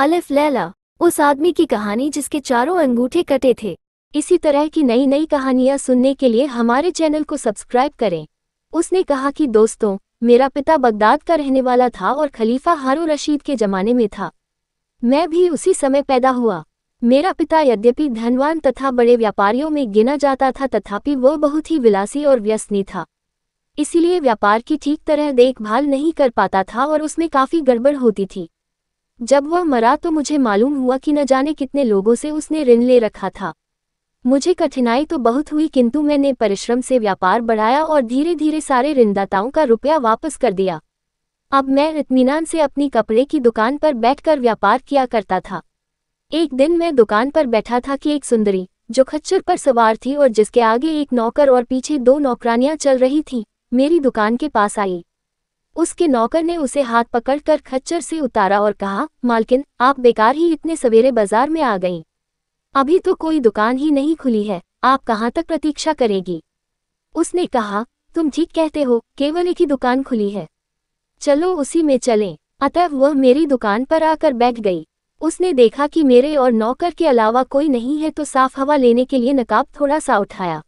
अलिफ लैला उस आदमी की कहानी जिसके चारों अंगूठे कटे थे इसी तरह की नई नई कहानियाँ सुनने के लिए हमारे चैनल को सब्सक्राइब करें उसने कहा कि दोस्तों मेरा पिता बगदाद का रहने वाला था और खलीफा हारू रशीद के ज़माने में था मैं भी उसी समय पैदा हुआ मेरा पिता यद्यपि धनवान तथा बड़े व्यापारियों में गिना जाता था तथापि वह बहुत ही विलासी और व्यसनी था इसीलिए व्यापार की ठीक तरह देखभाल नहीं कर पाता था और उसमें काफ़ी गड़बड़ होती थी जब वह मरा तो मुझे मालूम हुआ कि न जाने कितने लोगों से उसने ऋण ले रखा था मुझे कठिनाई तो बहुत हुई किंतु मैंने परिश्रम से व्यापार बढ़ाया और धीरे धीरे सारे ऋणदाताओं का रुपया वापस कर दिया अब मैं इतमीनान से अपनी कपड़े की दुकान पर बैठकर व्यापार किया करता था एक दिन मैं दुकान पर बैठा था कि एक सुंदरी जो खच्चर पर सवार थी और जिसके आगे एक नौकर और पीछे दो नौकरानियां चल रही थीं मेरी दुकान के पास आई उसके नौकर ने उसे हाथ पकड़कर खच्चर से उतारा और कहा मालकिन आप बेकार ही इतने सवेरे बाजार में आ गईं अभी तो कोई दुकान ही नहीं खुली है आप कहाँ तक प्रतीक्षा करेगी उसने कहा तुम ठीक कहते हो केवल एक ही दुकान खुली है चलो उसी में चलें अतः वह मेरी दुकान पर आकर बैठ गई उसने देखा कि मेरे और नौकर के अलावा कोई नहीं है तो साफ हवा लेने के लिए नकाब थोड़ा सा उठाया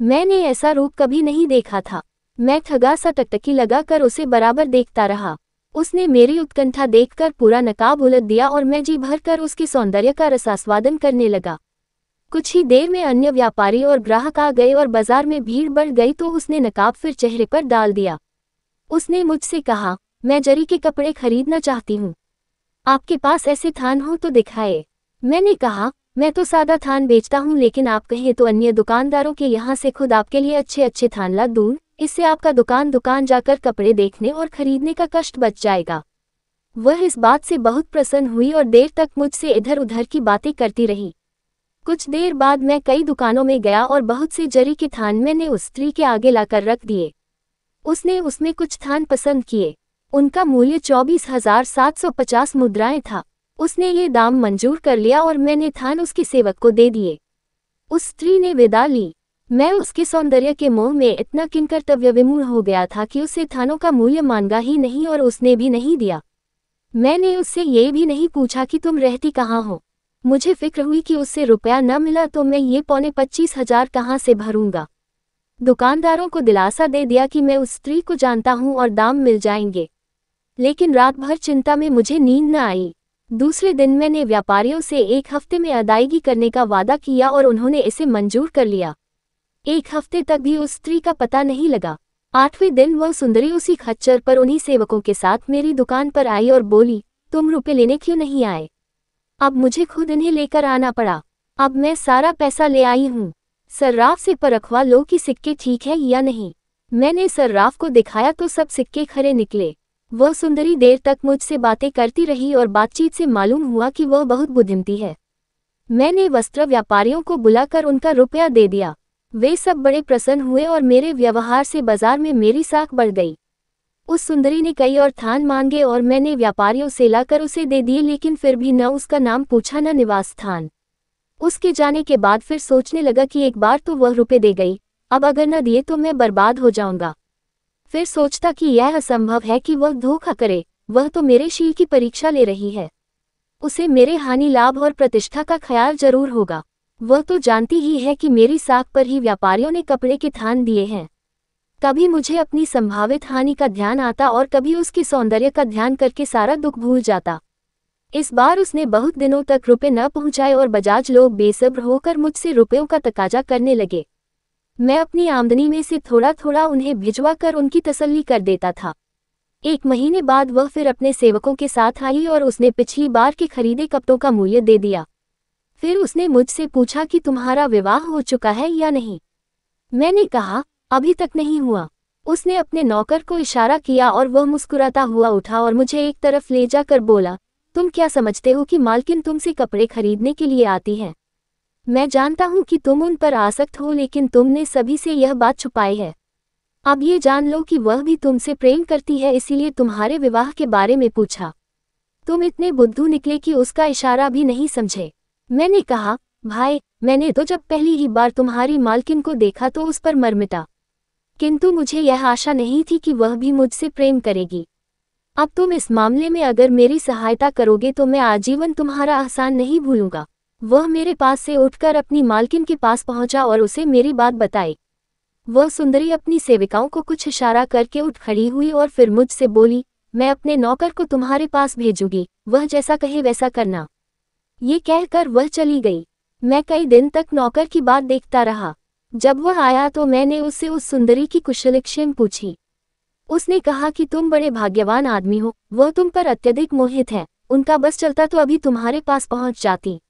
मैंने ऐसा रूप कभी नहीं देखा था मैं ठगा सा टकटकी लगाकर उसे बराबर देखता रहा उसने मेरी उत्कंठा देखकर पूरा नकाब उलट दिया और मैं जी भर कर उसके सौंदर्य का रसास्वादन करने लगा कुछ ही देर में अन्य व्यापारी और ग्राहक आ गए और बाजार में भीड़ बढ़ गई तो उसने नकाब फिर चेहरे पर डाल दिया उसने मुझसे कहा मैं जरी के कपड़े खरीदना चाहती हूँ आपके पास ऐसे थान हो तो दिखाए मैंने कहा मैं तो सादा थान बेचता हूँ लेकिन आप कहें तो अन्य दुकानदारों के यहाँ से खुद आपके लिए अच्छे अच्छे थान ला दूँ इससे आपका दुकान दुकान जाकर कपड़े देखने और खरीदने का कष्ट बच जाएगा वह इस बात से बहुत प्रसन्न हुई और देर तक मुझसे इधर उधर की बातें करती रही कुछ देर बाद मैं कई दुकानों में गया और बहुत से जरी के थान मैंने उस स्त्री के आगे लाकर रख दिए उसने उसमें कुछ थान पसंद किए उनका मूल्य चौबीस हजार सात सौ पचास मुद्राएं था उसने ये दाम मंजूर कर लिया और मैंने थान उसके सेवक को दे दिए उस स्त्री ने विदा ली मैं उसके सौंदर्य के मोह में इतना किनकर्तव्य विमूल हो गया था कि उसे थानों का मूल्य मांगा ही नहीं और उसने भी नहीं दिया मैंने उससे ये भी नहीं पूछा कि तुम रहती कहाँ हो मुझे फिक्र हुई कि उससे रुपया न मिला तो मैं ये पौने पच्चीस हजार कहाँ से भरूंगा दुकानदारों को दिलासा दे दिया कि मैं उस स्त्री को जानता हूँ और दाम मिल जाएंगे लेकिन रात भर चिंता में मुझे नींद न आई दूसरे दिन मैंने व्यापारियों से एक हफ्ते में अदायगी करने का वादा किया और उन्होंने इसे मंजूर कर लिया एक हफ्ते तक भी उस स्त्री का पता नहीं लगा आठवें दिन वह सुंदरी उसी खच्चर पर उन्हीं सेवकों के साथ मेरी दुकान पर आई और बोली तुम रुपये लेने क्यों नहीं आए अब मुझे खुद इन्हें लेकर आना पड़ा अब मैं सारा पैसा ले आई हूँ सर्राफ से परखवा लो कि सिक्के ठीक है या नहीं मैंने सर्राफ को दिखाया तो सब सिक्के खरे निकले वह सुंदरी देर तक मुझसे बातें करती रही और बातचीत से मालूम हुआ कि वह बहुत बुद्धिमती है मैंने वस्त्र व्यापारियों को बुलाकर उनका रुपया दे दिया वे सब बड़े प्रसन्न हुए और मेरे व्यवहार से बाजार में मेरी साख बढ़ गई उस सुंदरी ने कई और थान मांगे और मैंने व्यापारियों से लाकर उसे दे दिए लेकिन फिर भी न उसका नाम पूछा न निवास स्थान उसके जाने के बाद फिर सोचने लगा कि एक बार तो वह रुपये दे गई अब अगर न दिए तो मैं बर्बाद हो जाऊंगा फिर सोचता कि यह असंभव है कि वह धोखा करे वह तो मेरे शील की परीक्षा ले रही है उसे मेरे हानि लाभ और प्रतिष्ठा का ख्याल जरूर होगा वह तो जानती ही है कि मेरी साख पर ही व्यापारियों ने कपड़े के थान दिए हैं कभी मुझे अपनी संभावित हानि का ध्यान आता और कभी उसके सौंदर्य का ध्यान करके सारा दुख भूल जाता इस बार उसने बहुत दिनों तक रुपए न पहुंचाए और बजाज लोग बेसब्र होकर मुझसे रुपयों का तकाजा करने लगे मैं अपनी आमदनी में से थोड़ा थोड़ा उन्हें भिजवा कर उनकी तसल्ली कर देता था एक महीने बाद वह फिर अपने सेवकों के साथ आई और उसने पिछली बार के खरीदे कपड़ों का मूल्य दे दिया फिर उसने मुझसे पूछा कि तुम्हारा विवाह हो चुका है या नहीं मैंने कहा अभी तक नहीं हुआ उसने अपने नौकर को इशारा किया और वह मुस्कुराता हुआ उठा और मुझे एक तरफ ले जाकर बोला तुम क्या समझते हो कि मालकिन तुमसे कपड़े खरीदने के लिए आती हैं मैं जानता हूं कि तुम उन पर आसक्त हो लेकिन तुमने सभी से यह बात छुपाई है अब ये जान लो कि वह भी तुमसे प्रेम करती है इसीलिए तुम्हारे विवाह के बारे में पूछा तुम इतने बुद्धू निकले कि उसका इशारा भी नहीं समझे मैंने कहा भाई मैंने तो जब पहली ही बार तुम्हारी मालकिन को देखा तो उस पर मरमिटा किंतु मुझे यह आशा नहीं थी कि वह भी मुझसे प्रेम करेगी अब तुम इस मामले में अगर मेरी सहायता करोगे तो मैं आजीवन तुम्हारा एहसान नहीं भूलूंगा वह मेरे पास से उठकर अपनी मालकिन के पास पहुंचा और उसे मेरी बात बताई वह सुंदरी अपनी सेविकाओं को कुछ इशारा करके उठ खड़ी हुई और फिर मुझसे बोली मैं अपने नौकर को तुम्हारे पास भेजूंगी वह जैसा कहे वैसा करना ये कहकर वह चली गई मैं कई दिन तक नौकर की बात देखता रहा जब वह आया तो मैंने उससे उस सुंदरी की कुशलक्षेम पूछी उसने कहा कि तुम बड़े भाग्यवान आदमी हो वह तुम पर अत्यधिक मोहित है उनका बस चलता तो अभी तुम्हारे पास पहुंच जाती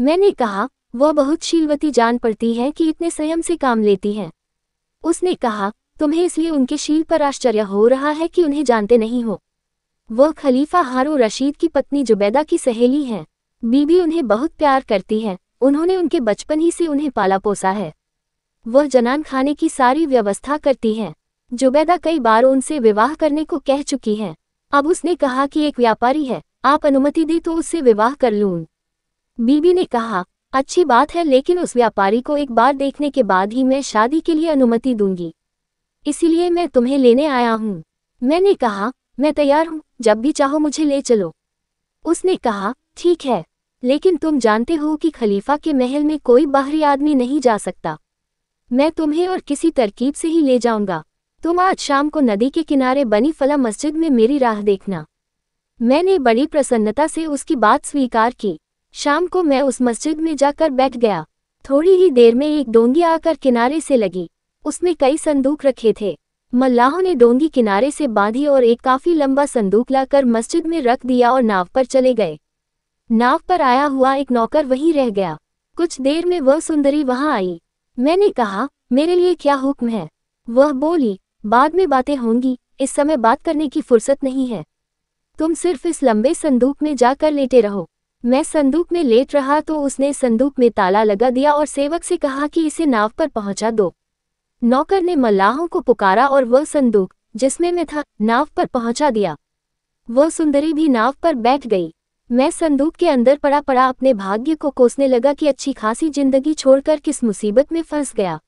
मैंने कहा वह बहुत शीलवती जान पड़ती है कि इतने संयम से काम लेती हैं उसने कहा तुम्हें इसलिए उनके शील पर आश्चर्य हो रहा है कि उन्हें जानते नहीं हो वह खलीफा हारो रशीद की पत्नी जुबैदा की सहेली हैं बीबी उन्हें बहुत प्यार करती है उन्होंने उनके बचपन ही से उन्हें पाला पोसा है वह जनान खाने की सारी व्यवस्था करती हैं जुबैदा कई बार उनसे विवाह करने को कह चुकी हैं अब उसने कहा कि एक व्यापारी है आप अनुमति दी तो उससे विवाह कर लूँ बीबी ने कहा अच्छी बात है लेकिन उस व्यापारी को एक बार देखने के बाद ही मैं शादी के लिए अनुमति दूंगी इसीलिए मैं तुम्हें लेने आया हूँ मैंने कहा मैं तैयार हूँ जब भी चाहो मुझे ले चलो उसने कहा ठीक है लेकिन तुम जानते हो कि खलीफा के महल में कोई बाहरी आदमी नहीं जा सकता मैं तुम्हें और किसी तरकीब से ही ले जाऊंगा तुम आज शाम को नदी के किनारे बनी फला मस्जिद में मेरी राह देखना मैंने बड़ी प्रसन्नता से उसकी बात स्वीकार की शाम को मैं उस मस्जिद में जाकर बैठ गया थोड़ी ही देर में एक डोंगी आकर किनारे से लगी उसमें कई संदूक रखे थे मल्लाहों ने डोंगी किनारे से बांधी और एक काफी लंबा संदूक लाकर मस्जिद में रख दिया और नाव पर चले गए नाव पर आया हुआ एक नौकर वहीं रह गया कुछ देर में वह सुंदरी वहां आई मैंने कहा मेरे लिए क्या हुक्म है वह बोली बाद में बातें होंगी इस समय बात करने की फुर्सत नहीं है तुम सिर्फ इस लंबे संदूक में जाकर लेटे रहो मैं संदूक में लेट रहा तो उसने संदूक में ताला लगा दिया और सेवक से कहा कि इसे नाव पर पहुंचा दो नौकर ने मल्लाहों को पुकारा और वह संदूक जिसमें मैं था नाव पर पहुंचा दिया वह सुंदरी भी नाव पर बैठ गई मैं संदूक के अंदर पड़ा पड़ा अपने भाग्य को कोसने लगा कि अच्छी खासी जिंदगी छोड़कर किस मुसीबत में फंस गया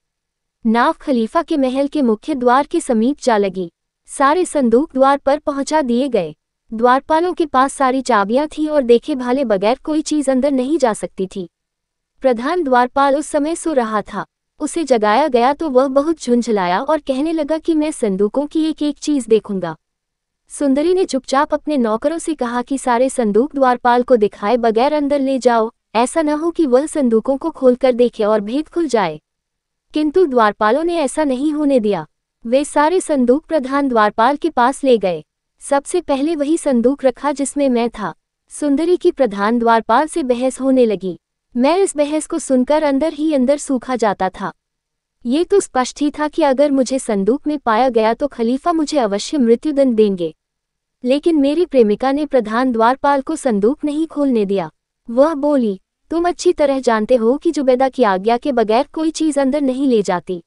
नाव खलीफा के महल के मुख्य द्वार के समीप जा लगी सारे संदूक द्वार पर पहुंचा दिए गए द्वारपालों के पास सारी चाबियां थी और देखे भाले बगैर कोई चीज अंदर नहीं जा सकती थी प्रधान द्वारपाल उस समय सो रहा था उसे जगाया गया तो वह बहुत झुंझलाया और कहने लगा कि मैं संदूकों की एक एक चीज देखूंगा सुंदरी ने चुपचाप अपने नौकरों से कहा कि सारे संदूक द्वारपाल को दिखाए बगैर अंदर ले जाओ ऐसा न हो कि वह संदूकों को खोलकर देखे और भेद खुल जाए किंतु द्वारपालों ने ऐसा नहीं होने दिया वे सारे संदूक प्रधान द्वारपाल के पास ले गए सबसे पहले वही संदूक रखा जिसमें मैं था सुंदरी की प्रधान द्वारपाल से बहस होने लगी मैं इस बहस को सुनकर अंदर ही अंदर सूखा जाता था ये तो स्पष्ट ही था कि अगर मुझे संदूक में पाया गया तो खलीफा मुझे अवश्य मृत्युदंड देंगे लेकिन मेरी प्रेमिका ने प्रधान द्वारपाल को संदूक नहीं खोलने दिया वह बोली तुम अच्छी तरह जानते हो कि जुबैदा की आज्ञा के बगैर कोई चीज़ अंदर नहीं ले जाती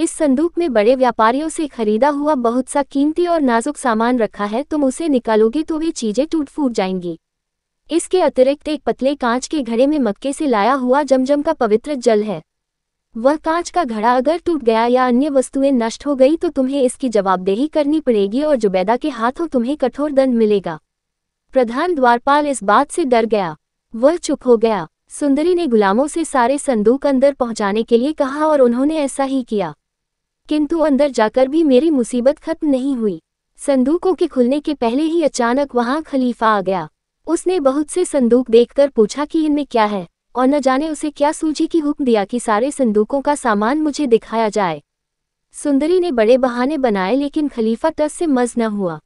इस संदूक में बड़े व्यापारियों से खरीदा हुआ बहुत सा कीमती और नाजुक सामान रखा है तुम उसे निकालोगे तो वे चीजें टूट फूट जाएंगी इसके अतिरिक्त एक पतले कांच के घड़े में मक्के से लाया हुआ जमजम का पवित्र जल है वह कांच का घड़ा अगर टूट गया या अन्य वस्तुएं नष्ट हो गई तो तुम्हें इसकी जवाबदेही करनी पड़ेगी और जुबैदा के हाथों तुम्हें कठोर दंड मिलेगा प्रधान द्वारपाल इस बात से डर गया वह चुप हो गया सुंदरी ने गुलामों से सारे संदूक अंदर पहुंचाने के लिए कहा और उन्होंने ऐसा ही किया किंतु अंदर जाकर भी मेरी मुसीबत खत्म नहीं हुई संदूकों के खुलने के पहले ही अचानक वहाँ खलीफा आ गया उसने बहुत से संदूक देखकर पूछा कि इनमें क्या है और न जाने उसे क्या सूझी की हुक्म दिया कि सारे संदूकों का सामान मुझे दिखाया जाए सुंदरी ने बड़े बहाने बनाए लेकिन खलीफा तस से मज न हुआ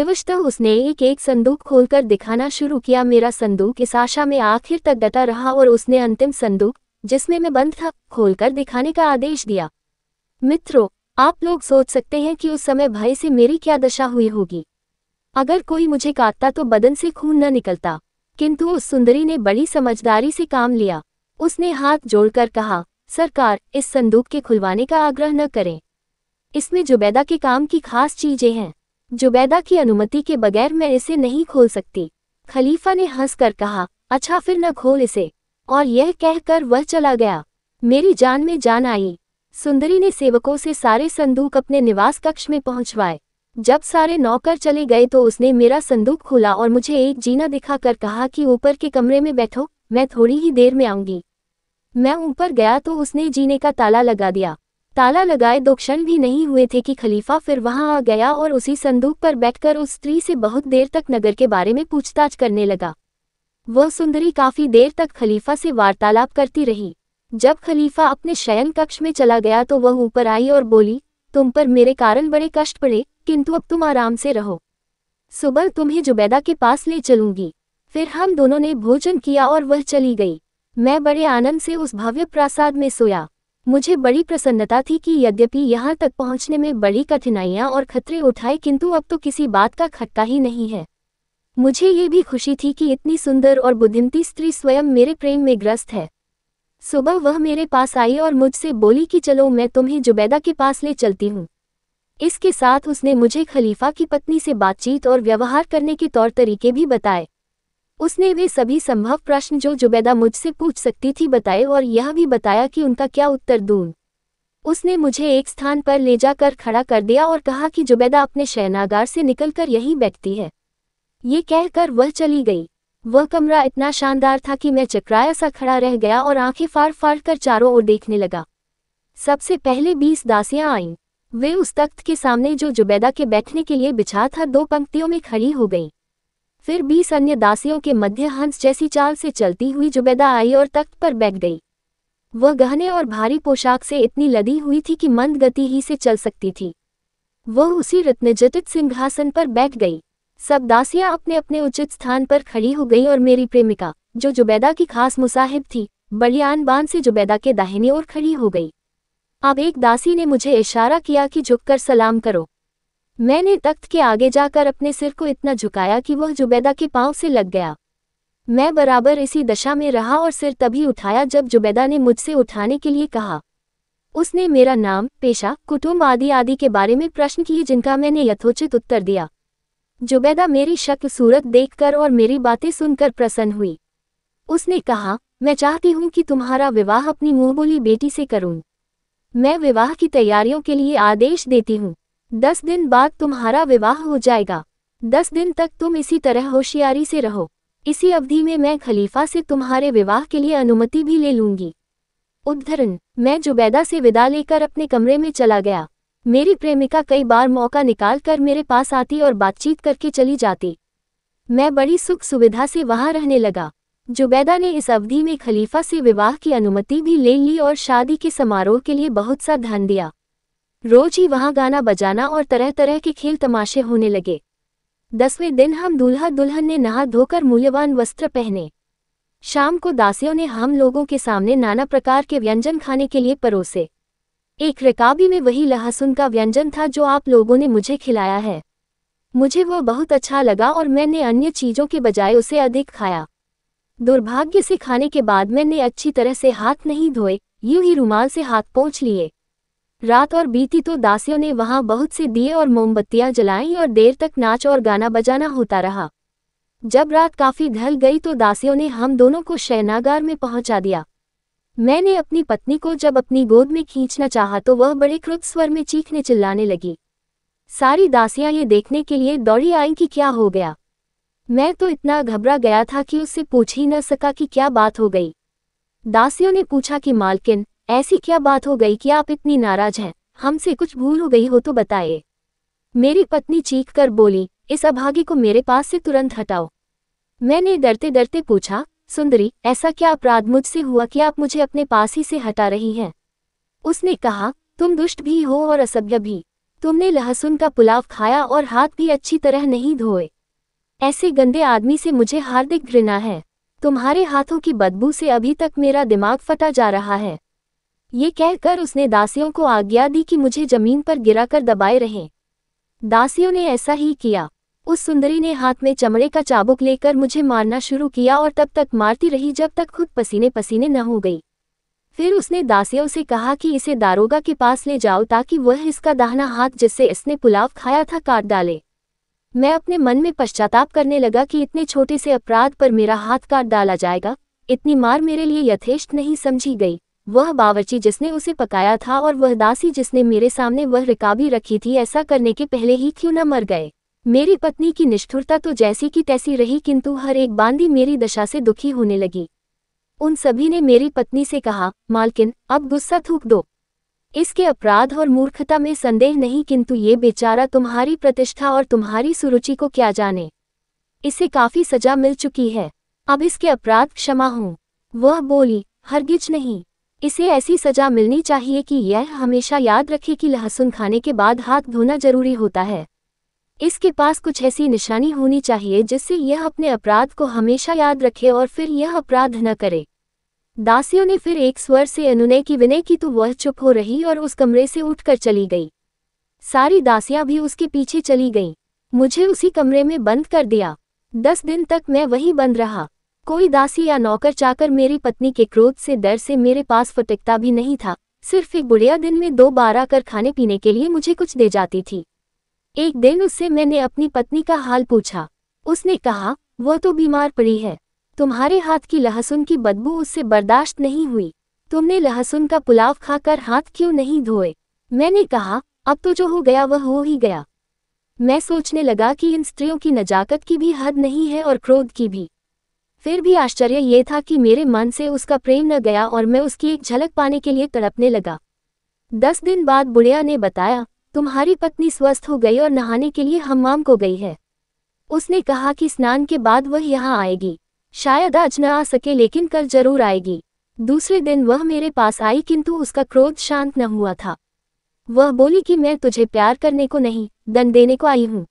विवशतः उसने एक एक संदूक खोलकर दिखाना शुरू किया मेरा संदूक इस आशा में आखिर तक डटा रहा और उसने अंतिम संदूक जिसमें मैं बंद था खोलकर दिखाने का आदेश दिया मित्रों आप लोग सोच सकते हैं कि उस समय भय से मेरी क्या दशा हुई होगी अगर कोई मुझे काटता तो बदन से खून न निकलता किंतु उस सुंदरी ने बड़ी समझदारी से काम लिया उसने हाथ जोड़कर कहा सरकार इस संदूक के खुलवाने का आग्रह न करें इसमें जुबैदा के काम की खास चीजें हैं जुबैदा की अनुमति के बगैर मैं इसे नहीं खोल सकती खलीफा ने हंस कर कहा अच्छा फिर न खोल इसे और यह कहकर वह चला गया मेरी जान में जान आई सुंदरी ने सेवकों से सारे संदूक अपने निवास कक्ष में पहुंचवाए जब सारे नौकर चले गए तो उसने मेरा संदूक खोला और मुझे एक जीना दिखाकर कहा कि ऊपर के कमरे में बैठो मैं थोड़ी ही देर में आऊंगी मैं ऊपर गया तो उसने जीने का ताला लगा दिया ताला लगाए दो क्षण भी नहीं हुए थे कि खलीफा फिर वहां आ गया और उसी संदूक पर बैठकर उस स्त्री से बहुत देर तक नगर के बारे में पूछताछ करने लगा वह सुंदरी काफी देर तक खलीफा से वार्तालाप करती रही जब खलीफा अपने शयन कक्ष में चला गया तो वह ऊपर आई और बोली तुम पर मेरे कारण बड़े कष्ट पड़े किंतु अब तुम आराम से रहो सुबह तुम्हें जुबैदा के पास ले चलूंगी फिर हम दोनों ने भोजन किया और वह चली गई मैं बड़े आनंद से उस भव्य प्रासाद में सोया मुझे बड़ी प्रसन्नता थी कि यद्यपि यहाँ तक पहुँचने में बड़ी कठिनाइयाँ और खतरे उठाए किंतु अब तो किसी बात का खटका ही नहीं है मुझे ये भी खुशी थी कि इतनी सुंदर और बुद्धिमती स्त्री स्वयं मेरे प्रेम में ग्रस्त है सुबह वह मेरे पास आई और मुझसे बोली कि चलो मैं तुम्हें जुबैदा के पास ले चलती हूँ इसके साथ उसने मुझे खलीफा की पत्नी से बातचीत और व्यवहार करने के तौर तरीके भी बताए उसने वे सभी संभव प्रश्न जो जुबैदा मुझसे पूछ सकती थी बताए और यह भी बताया कि उनका क्या उत्तर दूं। उसने मुझे एक स्थान पर ले जाकर खड़ा कर दिया और कहा कि जुबैदा अपने शयनागार से निकलकर यहीं बैठती है ये कहकर वह चली गई वह कमरा इतना शानदार था कि मैं चकराया सा खड़ा रह गया और आंखें फाड़ फाड़ कर चारों ओर देखने लगा सबसे पहले बीस दासियां आईं वे उस तख्त के सामने जो जुबैदा के बैठने के लिए बिछा था दो पंक्तियों में खड़ी हो गईं फिर बीस अन्य दासियों के मध्य हंस जैसी चाल से चलती हुई जुबैदा आई और तख्त पर बैठ गई वह गहने और भारी पोशाक से इतनी लदी हुई थी कि मंद गति ही से चल सकती थी वह उसी रत्नजटित सिंहासन पर बैठ गई सब दासियां अपने अपने उचित स्थान पर खड़ी हो गई और मेरी प्रेमिका जो जुबैदा की खास मुसाहिब थी बड़ी आन बान से जुबैदा के दाहिने ओर खड़ी हो गई अब एक दासी ने मुझे इशारा किया कि झुककर सलाम करो मैंने तख्त के आगे जाकर अपने सिर को इतना झुकाया कि वह जुबैदा के पांव से लग गया मैं बराबर इसी दशा में रहा और सिर तभी उठाया जब जुबैदा ने मुझसे उठाने के लिए कहा उसने मेरा नाम पेशा कुटुम्ब आदि आदि के बारे में प्रश्न किए जिनका मैंने यथोचित उत्तर दिया जुबैदा मेरी शक्ल सूरत देखकर और मेरी बातें सुनकर प्रसन्न हुई उसने कहा मैं चाहती हूं कि तुम्हारा विवाह अपनी बोली बेटी से करूं मैं विवाह की तैयारियों के लिए आदेश देती हूं दस दिन बाद तुम्हारा विवाह हो जाएगा दस दिन तक तुम इसी तरह होशियारी से रहो इसी अवधि में मैं खलीफा से तुम्हारे विवाह के लिए अनुमति भी ले लूंगी उद्धरण मैं जुबैदा से विदा लेकर अपने कमरे में चला गया मेरी प्रेमिका कई बार मौका निकाल कर मेरे पास आती और बातचीत करके चली जाती मैं बड़ी सुख सुविधा से वहां रहने लगा जुबैदा ने इस अवधि में खलीफा से विवाह की अनुमति भी ले ली और शादी के समारोह के लिए बहुत सा धन दिया रोज ही वहां गाना बजाना और तरह तरह के खेल तमाशे होने लगे दसवें दिन हम दूल्हा दुल्हन ने नहा धोकर मूल्यवान वस्त्र पहने शाम को दासियों ने हम लोगों के सामने नाना प्रकार के व्यंजन खाने के लिए परोसे एक रकाबी में वही लहसुन का व्यंजन था जो आप लोगों ने मुझे खिलाया है मुझे वह बहुत अच्छा लगा और मैंने अन्य चीज़ों के बजाय उसे अधिक खाया दुर्भाग्य से खाने के बाद मैंने अच्छी तरह से हाथ नहीं धोए यूं ही रुमाल से हाथ पहुँच लिए रात और बीती तो दासियों ने वहाँ बहुत से दिए और मोमबत्तियाँ जलाईं और देर तक नाच और गाना बजाना होता रहा जब रात काफ़ी ढल गई तो दासियों ने हम दोनों को शयनागार में पहुँचा दिया मैंने अपनी पत्नी को जब अपनी गोद में खींचना चाहा तो वह बड़े क्रुद्ध स्वर में चीखने चिल्लाने लगी सारी दासियां ये देखने के लिए दौड़ी आई कि क्या हो गया मैं तो इतना घबरा गया था कि उससे पूछ ही न सका कि क्या बात हो गई दासियों ने पूछा कि मालकिन ऐसी क्या बात हो गई कि आप इतनी नाराज हैं हमसे कुछ भूल हो गई हो तो बताए मेरी पत्नी चीख कर बोली इस अभागी को मेरे पास से तुरंत हटाओ मैंने डरते डरते पूछा सुंदरी ऐसा क्या अपराध मुझसे हुआ कि आप मुझे अपने पास ही से हटा रही हैं उसने कहा तुम दुष्ट भी हो और असभ्य भी तुमने लहसुन का पुलाव खाया और हाथ भी अच्छी तरह नहीं धोए ऐसे गंदे आदमी से मुझे हार्दिक घृणा है तुम्हारे हाथों की बदबू से अभी तक मेरा दिमाग फटा जा रहा है ये कहकर उसने दासियों को आज्ञा दी कि मुझे जमीन पर गिराकर दबाए रहें दासियों ने ऐसा ही किया उस सुंदरी ने हाथ में चमड़े का चाबुक लेकर मुझे मारना शुरू किया और तब तक मारती रही जब तक खुद पसीने पसीने न हो गई फिर उसने दासियों से कहा कि इसे दारोगा के पास ले जाओ ताकि वह इसका दाहना हाथ जिससे इसने पुलाव खाया था काट डाले मैं अपने मन में पश्चाताप करने लगा कि इतने छोटे से अपराध पर मेरा हाथ काट डाला जाएगा इतनी मार मेरे लिए यथेष्ट नहीं समझी गई वह बावर्ची जिसने उसे पकाया था और वह दासी जिसने मेरे सामने वह रिकाबी रखी थी ऐसा करने के पहले ही क्यों न मर गए मेरी पत्नी की निष्ठुरता तो जैसी की तैसी रही किंतु हर एक बांदी मेरी दशा से दुखी होने लगी उन सभी ने मेरी पत्नी से कहा मालकिन अब गुस्सा थूक दो इसके अपराध और मूर्खता में संदेह नहीं किंतु ये बेचारा तुम्हारी प्रतिष्ठा और तुम्हारी सुरुचि को क्या जाने इसे काफी सजा मिल चुकी है अब इसके अपराध क्षमा हूँ वह बोली हरगिज नहीं इसे ऐसी सजा मिलनी चाहिए कि यह हमेशा याद रखे कि लहसुन खाने के बाद हाथ धोना जरूरी होता है इसके पास कुछ ऐसी निशानी होनी चाहिए जिससे यह अपने अपराध को हमेशा याद रखे और फिर यह अपराध न करे दासियों ने फिर एक स्वर से अनुनय की विनय की तो वह चुप हो रही और उस कमरे से उठकर चली गई सारी दासियां भी उसके पीछे चली गईं मुझे उसी कमरे में बंद कर दिया दस दिन तक मैं वही बंद रहा कोई दासी या नौकर चाकर मेरी पत्नी के क्रोध से डर से मेरे पास फटकता भी नहीं था सिर्फ एक बुढ़िया दिन में दो बार आकर खाने पीने के लिए मुझे कुछ दे जाती थी एक दिन उससे मैंने अपनी पत्नी का हाल पूछा उसने कहा वह तो बीमार पड़ी है तुम्हारे हाथ की लहसुन की बदबू उससे बर्दाश्त नहीं हुई तुमने लहसुन का पुलाव खाकर हाथ क्यों नहीं धोए मैंने कहा अब तो जो हो गया वह हो ही गया मैं सोचने लगा कि इन स्त्रियों की नजाकत की भी हद नहीं है और क्रोध की भी फिर भी आश्चर्य ये था कि मेरे मन से उसका प्रेम न गया और मैं उसकी एक झलक पाने के लिए तड़पने लगा दस दिन बाद बुढ़िया ने बताया तुम्हारी पत्नी स्वस्थ हो गई और नहाने के लिए हम्माम को गई है उसने कहा कि स्नान के बाद वह यहाँ आएगी शायद आज न आ सके लेकिन कल जरूर आएगी दूसरे दिन वह मेरे पास आई किंतु उसका क्रोध शांत न हुआ था वह बोली कि मैं तुझे प्यार करने को नहीं दंड देने को आई हूँ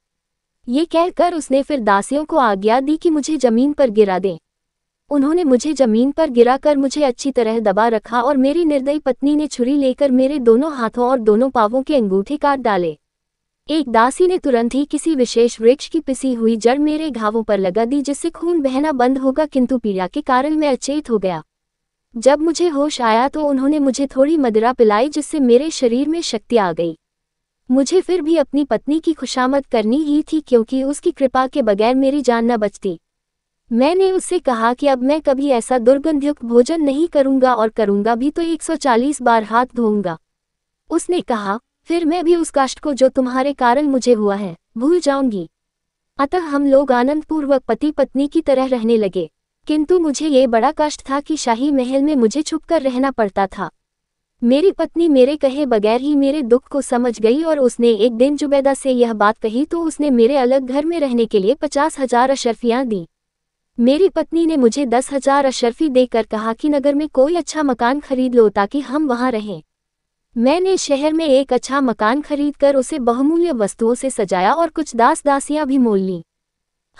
ये कहकर उसने फिर दासियों को आज्ञा दी कि मुझे जमीन पर गिरा दें उन्होंने मुझे जमीन पर गिराकर मुझे अच्छी तरह दबा रखा और मेरी निर्दयी पत्नी ने छुरी लेकर मेरे दोनों हाथों और दोनों पावों के अंगूठे काट डाले एक दासी ने तुरंत ही किसी विशेष वृक्ष की पिसी हुई जड़ मेरे घावों पर लगा दी जिससे खून बहना बंद होगा किंतु पीड़ा के कारण मैं अचेत हो गया जब मुझे होश आया तो उन्होंने मुझे थोड़ी मदिरा पिलाई जिससे मेरे शरीर में शक्ति आ गई मुझे फिर भी अपनी पत्नी की खुशामद करनी ही थी क्योंकि उसकी कृपा के बगैर मेरी जान न बचती मैंने उससे कहा कि अब मैं कभी ऐसा दुर्गंधयुक्त भोजन नहीं करूंगा और करूंगा भी तो 140 बार हाथ धोऊंगा उसने कहा फिर मैं भी उस कष्ट को जो तुम्हारे कारण मुझे हुआ है भूल जाऊंगी अतः हम लोग आनंदपूर्वक पति पत्नी की तरह रहने लगे किंतु मुझे ये बड़ा कष्ट था कि शाही महल में मुझे छुपकर रहना पड़ता था मेरी पत्नी मेरे कहे बगैर ही मेरे दुख को समझ गई और उसने एक दिन जुबैदा से यह बात कही तो उसने मेरे अलग घर में रहने के लिए पचास हजार अशरफियाँ दीं मेरी पत्नी ने मुझे दस हजार अशरफी देकर कहा कि नगर में कोई अच्छा मकान खरीद लो ताकि हम वहां रहें मैंने शहर में एक अच्छा मकान खरीद कर उसे बहुमूल्य वस्तुओं से सजाया और कुछ दास दासियां भी मोल लीं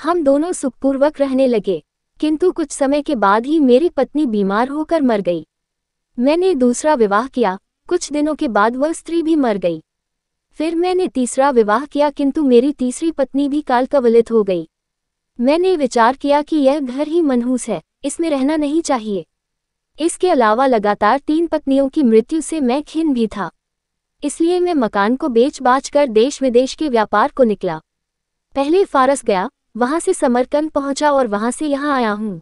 हम दोनों सुखपूर्वक रहने लगे किंतु कुछ समय के बाद ही मेरी पत्नी बीमार होकर मर गई मैंने दूसरा विवाह किया कुछ दिनों के बाद वह स्त्री भी मर गई फिर मैंने तीसरा विवाह किया किंतु मेरी तीसरी पत्नी भी काल कवलित हो गई मैंने विचार किया कि यह घर ही मनहूस है इसमें रहना नहीं चाहिए इसके अलावा लगातार तीन पत्नियों की मृत्यु से मैं खिन भी था इसलिए मैं मकान को बेच बाच कर देश विदेश के व्यापार को निकला पहले फारस गया वहां से समरकंद पहुंचा और वहां से यहां आया हूं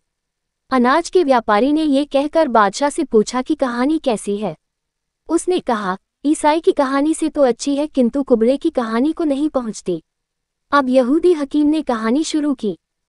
अनाज के व्यापारी ने ये कहकर बादशाह से पूछा कि कहानी कैसी है उसने कहा ईसाई की कहानी से तो अच्छी है किंतु कुबड़े की कहानी को नहीं पहुंचती अब यहूदी हकीम ने कहानी शुरू की